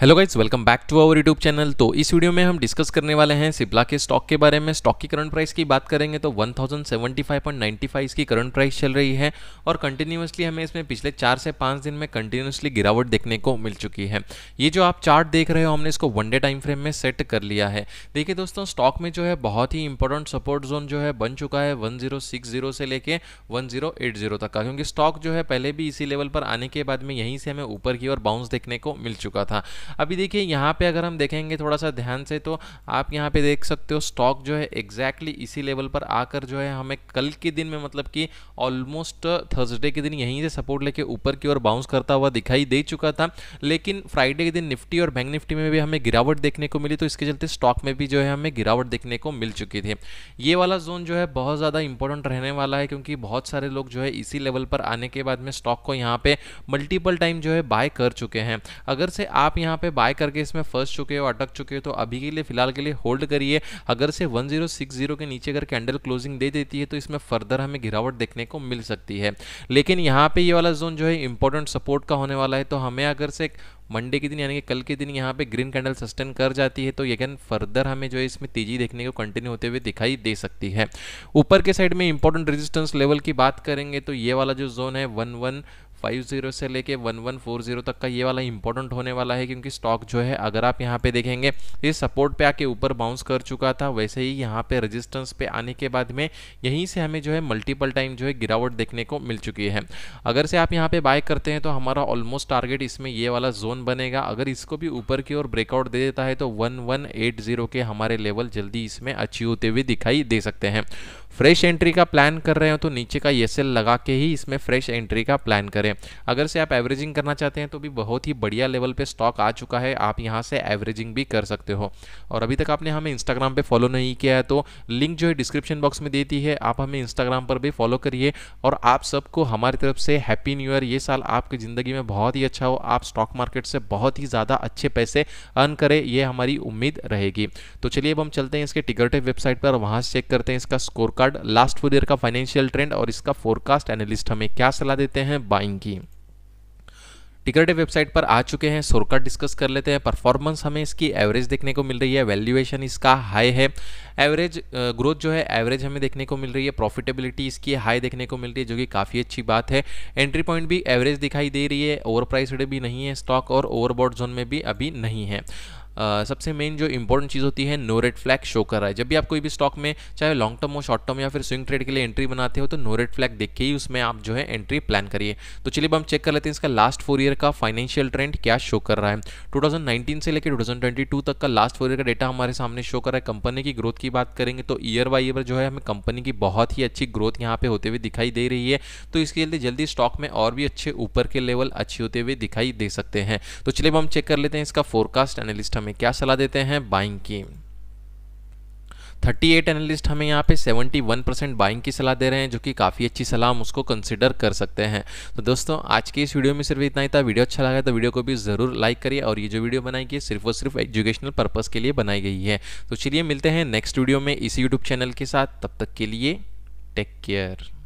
hello guys welcome back to our YouTube channel तो इस video में हम डिस्कस करने वाले हैं सिप्ला के स्टॉक के बारे में स्टॉक की करंट प्राइस की बात करेंगे तो 1075.95 इसकी करंट प्राइस चल रही है और कंटिन्यूसली हमें इसमें पिछले चार से पाँच दिन में कंटिन्यूसली गिरावट देखने को मिल चुकी है ये जो आप चार्ट देख रहे हो हमने इसको वन डे टाइम फ्रेम में सेट कर लिया है देखिए दोस्तों स्टॉक में जो है बहुत ही इंपॉर्टेंट सपोर्ट जोन जो है बन चुका है वन से लेके वन तक का क्योंकि स्टॉक जो है पहले भी इसी लेवल पर आने के बाद में यहीं से हमें ऊपर की ओर बाउंस देखने को मिल चुका था अभी देखिए यहाँ पे अगर हम देखेंगे थोड़ा सा ध्यान से तो आप यहाँ पे देख सकते हो स्टॉक जो है एग्जैक्टली exactly इसी लेवल पर आकर जो है हमें कल के दिन में मतलब कि ऑलमोस्ट थर्सडे के दिन यहीं से सपोर्ट लेके ऊपर की ओर बाउंस करता हुआ दिखाई दे चुका था लेकिन फ्राइडे के दिन निफ्टी और बैंक निफ्टी में भी हमें गिरावट देखने को मिली तो इसके चलते स्टॉक में भी जो है हमें गिरावट देखने को मिल चुकी थी ये वाला जोन जो है बहुत ज़्यादा इंपॉर्टेंट रहने वाला है क्योंकि बहुत सारे लोग जो है इसी लेवल पर आने के बाद में स्टॉक को यहाँ पे मल्टीपल टाइम जो है बाय कर चुके हैं अगर से आप यहाँ यहाँ पे बाय करके इसमें फंस चुके हो अटक चुके हो तो अभी के लिए फिलहाल के लिए होल्ड करिए अगर से 1060 के नीचे अगर कैंडल क्लोजिंग दे देती है तो इसमें फर्दर हमें गिरावट देखने को मिल सकती है लेकिन यहाँ पे ये वाला जोन जो है इंपॉर्टेंट सपोर्ट का होने वाला है तो हमें अगर से मंडे के दिन यानी कि कल के दिन यहाँ पे ग्रीन कैंडल सस्टेन कर जाती है तो यगन फर्दर हमें जो है इसमें तेजी देखने को कंटिन्यू होते हुए दिखाई दे सकती है ऊपर के साइड में इंपॉर्टेंट रेजिस्टेंस लेवल की बात करेंगे तो ये वाला जो जोन है वन वन फाइव जीरो से लेके वन वन फोर जीरो तक का ये वाला इंपॉर्टेंट होने वाला है क्योंकि स्टॉक जो है अगर आप यहाँ पे देखेंगे ये सपोर्ट पे आके ऊपर बाउंस कर चुका था वैसे ही यहाँ पे रेजिस्टेंस पे आने के बाद में यहीं से हमें जो है मल्टीपल टाइम जो है गिरावट देखने को मिल चुकी है अगर से आप यहाँ पे बाय करते हैं तो हमारा ऑलमोस्ट टारगेट इसमें ये वाला जोन बनेगा अगर इसको भी ऊपर की ओर ब्रेकआउट दे देता है तो वन वन एट जीरो के हमारे लेवल जल्दी इसमें अचीव होते हुए दिखाई दे सकते हैं फ्रेश एंट्री का प्लान कर रहे हो तो नीचे का एस e लगा के ही इसमें फ्रेश एंट्री का प्लान करें करें अगर से आप एवरेजिंग करना चाहते हैं तो भी बहुत ही बढ़िया लेवल पे स्टॉक आ चुका है आप यहाँ से एवरेजिंग भी कर सकते हो और अभी तक आपने हमें इंस्टाग्राम पे फॉलो नहीं किया है तो लिंक जो है डिस्क्रिप्शन बॉक्स में देती है आप हमें इंस्टाग्राम पर भी फॉलो करिए और आप सबको हमारी तरफ से हैप्पी न्यू ईयर ये साल आपकी ज़िंदगी में बहुत ही अच्छा हो आप स्टॉक मार्केट से बहुत ही ज़्यादा अच्छे पैसे अर्न करें ये हमारी उम्मीद रहेगी तो चलिए अब हम चलते हैं इसके टिकट वेबसाइट पर वहाँ से चेक करते हैं इसका score card last four year का फाइनेंशियल ट्रेंड और इसका फोरकास्ट एनालिस्ट हमें क्या सलाह देते हैं बाइंग मांग की टिकर डे वेबसाइट पर आ चुके हैं सोरकट डिस्कस कर लेते हैं परफॉर्मेंस हमें इसकी एवरेज देखने को मिल रही है वैल्यूएशन इसका हाई है एवरेज ग्रोथ जो है एवरेज हमें देखने को मिल रही है प्रॉफिटेबिलिटी इसकी हाई देखने को मिल रही है जो कि काफ़ी अच्छी बात है एंट्री पॉइंट भी एवरेज दिखाई दे रही है ओवर भी नहीं है स्टॉक और ओवरबॉड जोन में भी अभी नहीं है आ, सबसे मेन जो इंपॉर्टेंट चीज़ होती है नो रेड फ्लैग शो कर रहा है जब भी आप कोई भी स्टॉक में चाहे लॉन्ग टर्म हो शॉर्ट टर्म या फिर स्विंग ट्रेड के लिए एंट्री बनाते हो तो नो रेड फ्लैग देख के ही उसमें आप जो है एंट्री प्लान करिए तो चलिए हम चेक कर लेते हैं इसका लास्ट फोर ईयर का फाइनेंशियल ट्रेंड क्या शो कर रहा है टू से लेकर टू तक का लास्ट फोर ईयर का डेटा हमारे सामने शो कर रहा है कंपनी की ग्रोथ की बात करेंगे तो ईयर बाई ईयर जो है हमें कंपनी की बहुत ही अच्छी ग्रोथ यहाँ पे होते हुए दिखाई दे रही है तो इसके लिए जल्दी स्टॉक में और भी अच्छे ऊपर के लेवल अच्छे होते हुए दिखाई दे सकते हैं तो चलिए हम चेक कर लेते हैं इसका फोरकास्ट एनालिस्ट हमें हमें क्या सलाह देते हैं बाइंग की 38 एनालिस्ट हमें यहाँ पे 71 परसेंट बाइंग की सलाह दे रहे हैं जो कि काफ़ी अच्छी सलाह हम उसको कंसिडर कर सकते हैं तो दोस्तों आज के इस वीडियो में सिर्फ इतना ही था वीडियो अच्छा लगा तो वीडियो को भी ज़रूर लाइक करिए और ये जो वीडियो बनाई गई सिर्फ और सिर्फ एजुकेशनल पर्पज़ के लिए बनाई गई है तो चलिए मिलते हैं नेक्स्ट वीडियो में इसी यूट्यूब चैनल के साथ तब तक के लिए टेक केयर